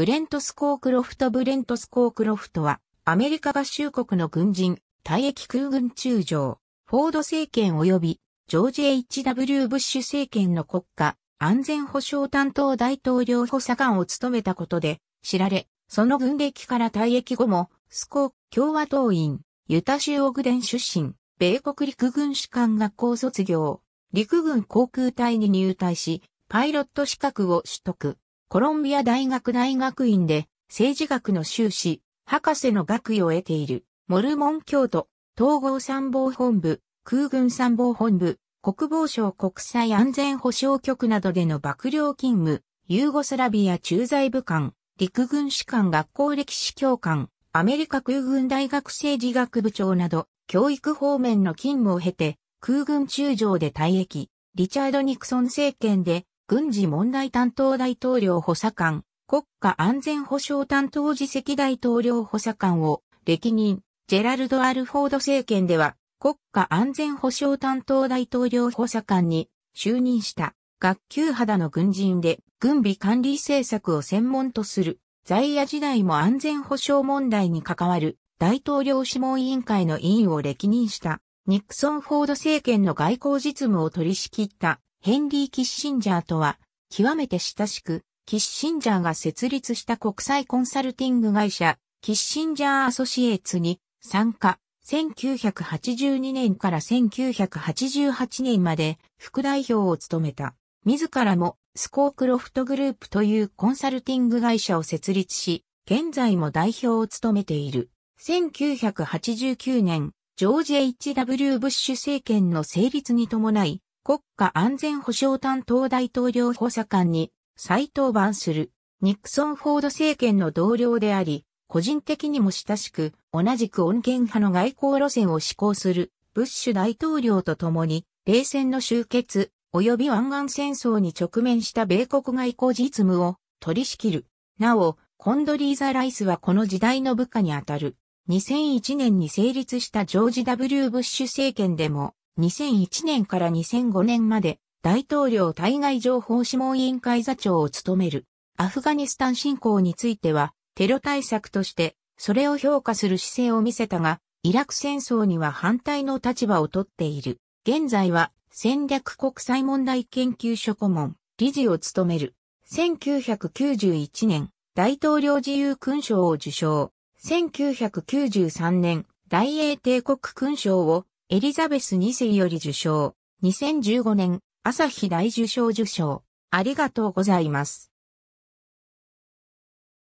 ブレントスコークロフトブレントスコークロフトは、アメリカ合衆国の軍人、退役空軍中将、フォード政権及び、ジョージ・ H.W. ブッシュ政権の国家、安全保障担当大統領補佐官を務めたことで、知られ、その軍歴から退役後も、スコー共和党員、ユタ州オグデン出身、米国陸軍士官学校卒業、陸軍航空隊に入隊し、パイロット資格を取得。コロンビア大学大学院で政治学の修士、博士の学位を得ている、モルモン教徒、統合参謀本部、空軍参謀本部、国防省国際安全保障局などでの幕僚勤務、ユーゴスラビア駐在部官、陸軍士官学校歴史教官、アメリカ空軍大学政治学部長など、教育方面の勤務を経て、空軍中将で退役、リチャード・ニクソン政権で軍事問題担当大統領補佐官、国家安全保障担当次席大統領補佐官を歴任、ジェラルド・アルフォード政権では国家安全保障担当大統領補佐官に就任した学級肌の軍人で軍備管理政策を専門とする在野時代も安全保障問題に関わる大統領諮問委員会の委員を歴任したニクソン・フォード政権の外交実務を取り仕切ったヘンリー・キッシンジャーとは、極めて親しく、キッシンジャーが設立した国際コンサルティング会社、キッシンジャー・アソシエーツに参加、1982年から1988年まで副代表を務めた。自らもスコークロフトグループというコンサルティング会社を設立し、現在も代表を務めている。1989年、ジョージ・ H.W. ブッシュ政権の成立に伴い、国家安全保障担当大統領補佐官に再登板する、ニクソン・フォード政権の同僚であり、個人的にも親しく、同じく穏健派の外交路線を施行する、ブッシュ大統領と共に、冷戦の終結、及び湾岸戦争に直面した米国外交実務を取り仕切る。なお、コンドリーザ・ライスはこの時代の部下にあたる。2001年に成立したジョージ・ W・ ブッシュ政権でも2001年から2005年まで大統領対外情報諮問委員会座長を務める。アフガニスタン侵攻については、テロ対策として、それを評価する姿勢を見せたが、イラク戦争には反対の立場をとっている。現在は、戦略国際問題研究所顧問、理事を務める。1991年、大統領自由勲章を受賞。1993年、大英帝国勲章をエリザベス2世より受賞、2015年、朝日大受賞受賞、ありがとうございます。